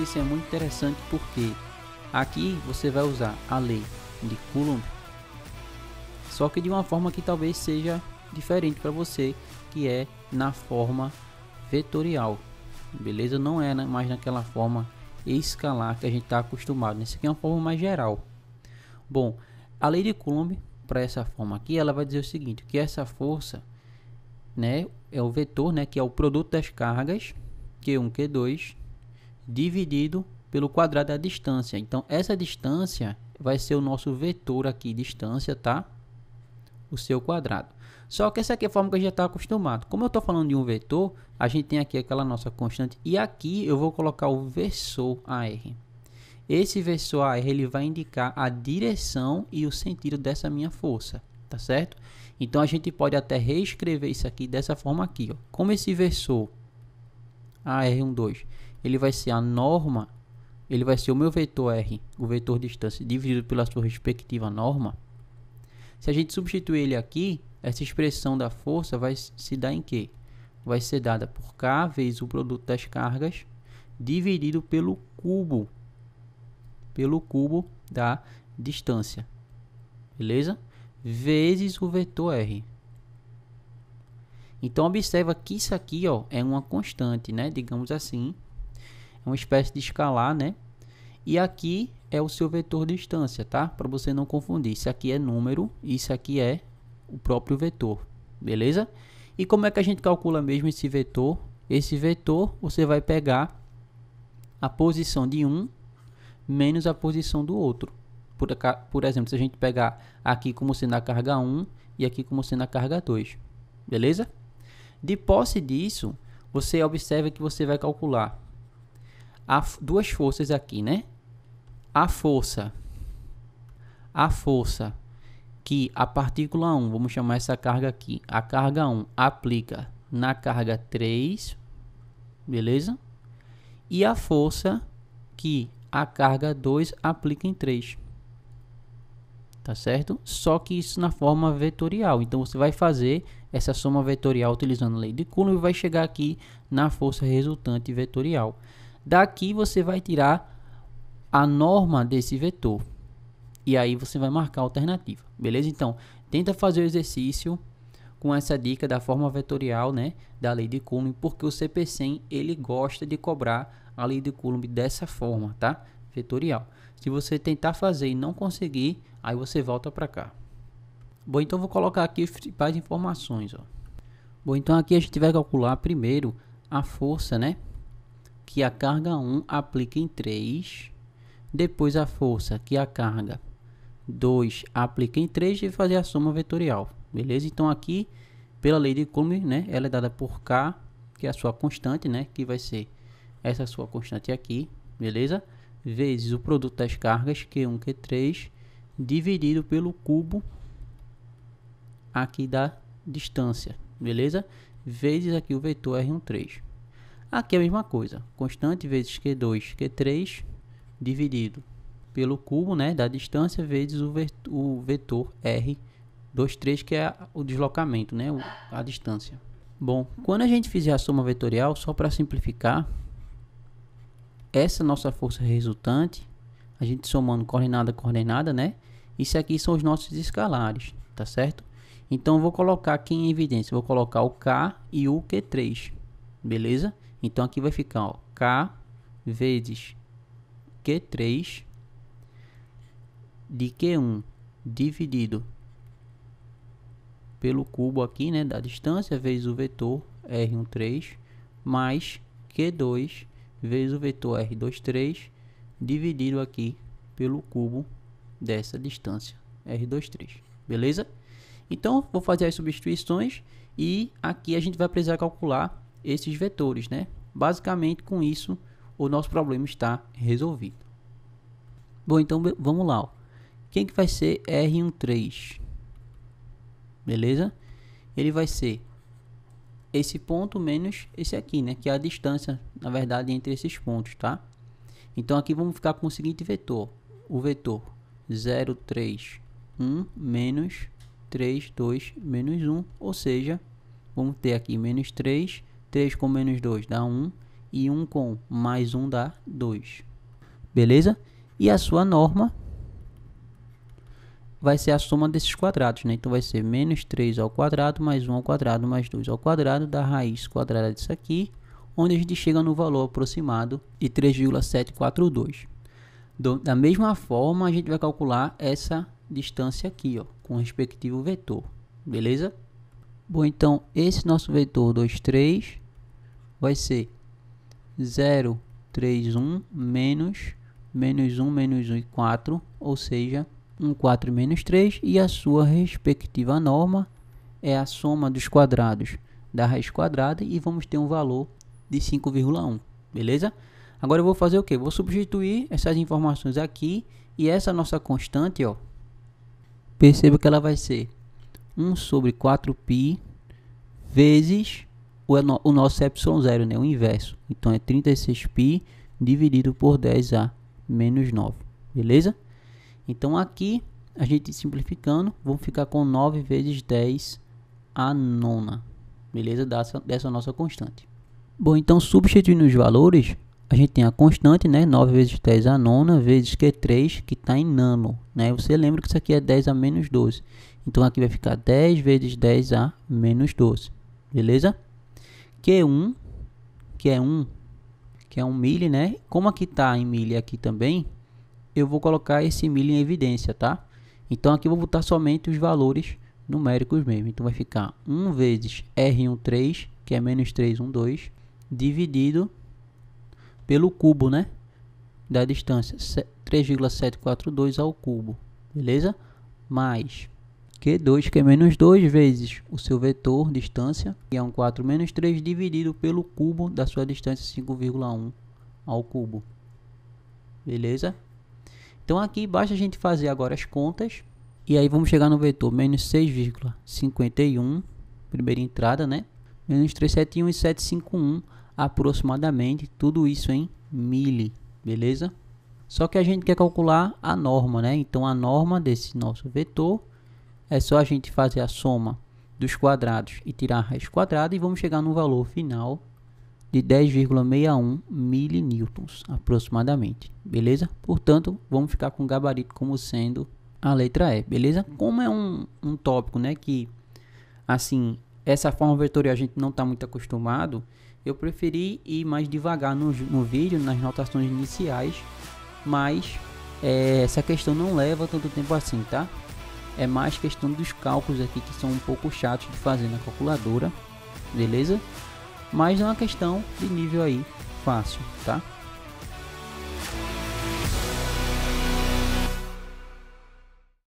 exercício é muito interessante porque aqui você vai usar a lei de Coulomb, só que de uma forma que talvez seja diferente para você, que é na forma vetorial, beleza? Não é né, mais naquela forma escalar que a gente está acostumado, né? isso aqui é uma forma mais geral. Bom, a lei de Coulomb para essa forma aqui, ela vai dizer o seguinte, que essa força, né, é o vetor, né, que é o produto das cargas Q1, Q2, dividido pelo quadrado da distância. Então, essa distância vai ser o nosso vetor aqui, distância, tá? O seu quadrado. Só que essa aqui é a forma que a gente já está acostumado. Como eu estou falando de um vetor, a gente tem aqui aquela nossa constante. E aqui eu vou colocar o versor AR. Esse versor AR ele vai indicar a direção e o sentido dessa minha força, tá certo? Então a gente pode até reescrever isso aqui dessa forma aqui. Ó. Como esse versor AR12 ele vai ser a norma, ele vai ser o meu vetor R, o vetor distância, dividido pela sua respectiva norma. Se a gente substituir ele aqui, essa expressão da força vai se dar em quê? Vai ser dada por K vezes o produto das cargas, dividido pelo cubo, pelo cubo da distância, beleza? Vezes o vetor R. Então, observa que isso aqui ó, é uma constante, né? Digamos assim, uma espécie de escalar, né? E aqui é o seu vetor distância, tá? Para você não confundir. Isso aqui é número, isso aqui é o próprio vetor, beleza? E como é que a gente calcula mesmo esse vetor? Esse vetor você vai pegar a posição de um menos a posição do outro. Por, por exemplo, se a gente pegar aqui como sendo a carga 1 e aqui como sendo a carga 2, beleza? De posse disso, você observa que você vai calcular há duas forças aqui, né? A força, a força que a partícula 1, vamos chamar essa carga aqui, a carga 1 aplica na carga 3, beleza? E a força que a carga 2 aplica em 3. Tá certo? Só que isso na forma vetorial. Então você vai fazer essa soma vetorial utilizando a lei de Coulomb e vai chegar aqui na força resultante vetorial. Daqui você vai tirar a norma desse vetor. E aí você vai marcar a alternativa, beleza? Então, tenta fazer o exercício com essa dica da forma vetorial, né, da lei de Coulomb, porque o CP100 ele gosta de cobrar a lei de Coulomb dessa forma, tá? Vetorial. Se você tentar fazer e não conseguir, aí você volta para cá. Bom, então vou colocar aqui as principais informações, ó. Bom, então aqui a gente vai calcular primeiro a força, né, que a carga 1 aplica em 3, depois a força que a carga 2 aplica em 3 e fazer a soma vetorial, beleza? Então aqui, pela lei de Coulomb, né, ela é dada por K, que é a sua constante, né, que vai ser essa sua constante aqui, beleza? Vezes o produto das cargas, Q1, Q3, dividido pelo cubo aqui da distância, beleza? Vezes aqui o vetor R13. Aqui é a mesma coisa, constante vezes Q2, Q3, dividido pelo cubo né, da distância vezes o, vetor, o vetor R23, que é o deslocamento, né, a distância. Bom, quando a gente fizer a soma vetorial, só para simplificar, essa nossa força resultante, a gente somando coordenada a coordenada, né? Isso aqui são os nossos escalares, tá certo? Então, eu vou colocar aqui em evidência, vou colocar o K e o Q3, beleza? Então aqui vai ficar ó, K vezes Q3 de Q1 dividido pelo cubo aqui, né, da distância, vezes o vetor R13 mais Q2 vezes o vetor R23 dividido aqui pelo cubo dessa distância R23, beleza? Então, vou fazer as substituições e aqui a gente vai precisar calcular esses vetores, né? Basicamente com isso o nosso problema está resolvido. Bom, então vamos lá. Ó. Quem que vai ser R13? Beleza? Ele vai ser esse ponto menos esse aqui, né? Que é a distância, na verdade, entre esses pontos, tá? Então aqui vamos ficar com o seguinte vetor. O vetor 0, 3, 1, menos 3, 2, menos 1. Ou seja, vamos ter aqui menos 3 3 com menos 2 dá 1. E 1 com mais 1 dá 2. Beleza? E a sua norma vai ser a soma desses quadrados, né? Então vai ser menos 3 ao quadrado, mais 1 ao quadrado, mais 2 ao quadrado, da raiz quadrada disso aqui, onde a gente chega no valor aproximado de 3,742. Da mesma forma, a gente vai calcular essa distância aqui, ó, com o respectivo vetor, beleza? Bom, então esse nosso vetor 2, 3 vai ser 0, 3, 1, menos, menos 1, menos 1 e 4, ou seja, 1, 4 e menos 3, e a sua respectiva norma é a soma dos quadrados da raiz quadrada e vamos ter um valor de 5,1, beleza? Agora eu vou fazer o quê? Vou substituir essas informações aqui e essa nossa constante, ó, perceba que ela vai ser 1 sobre 4π vezes o, o nosso ε0, né? o inverso. Então é 36π dividido por 10a menos 9, beleza? Então aqui, a gente simplificando, vamos ficar com 9 vezes 10 a nona, beleza? Dessa, dessa nossa constante. Bom, então substituindo os valores, a gente tem a constante, né? 9 vezes 10 a nona, vezes Q3, que é está em nano, né? Você lembra que isso aqui é 10 a menos 12. Então, aqui vai ficar 10 vezes 10 a menos 12, beleza? Q1, que é 1, que é 1 é milho, né? Como aqui está em milho aqui também, eu vou colocar esse milho em evidência, tá? Então, aqui eu vou botar somente os valores numéricos mesmo. Então, vai ficar 1 vezes R13, que é menos 3, 1, 2, dividido pelo cubo, né? Da distância 3,742 ao cubo, beleza? Mais Q2, que é menos 2 vezes o seu vetor, distância, que é um 4 menos 3, dividido pelo cubo da sua distância 5,1 ao cubo. Beleza? Então aqui basta a gente fazer agora as contas. E aí vamos chegar no vetor menos 6,51, primeira entrada, né? Menos 371 e 751 aproximadamente, tudo isso em mili, beleza? Só que a gente quer calcular a norma, né? Então a norma desse nosso vetor é só a gente fazer a soma dos quadrados e tirar a raiz quadrada e vamos chegar no valor final de 10,61 milinewtons aproximadamente, beleza? Portanto, vamos ficar com o gabarito como sendo a letra E, beleza? Como é um, um tópico, né, que assim, essa forma vetorial a gente não está muito acostumado, eu preferi ir mais devagar no, no vídeo, nas notações iniciais, mas é, essa questão não leva tanto tempo assim, tá? É mais questão dos cálculos aqui que são um pouco chatos de fazer na calculadora, beleza? Mas é uma questão de nível aí fácil, tá?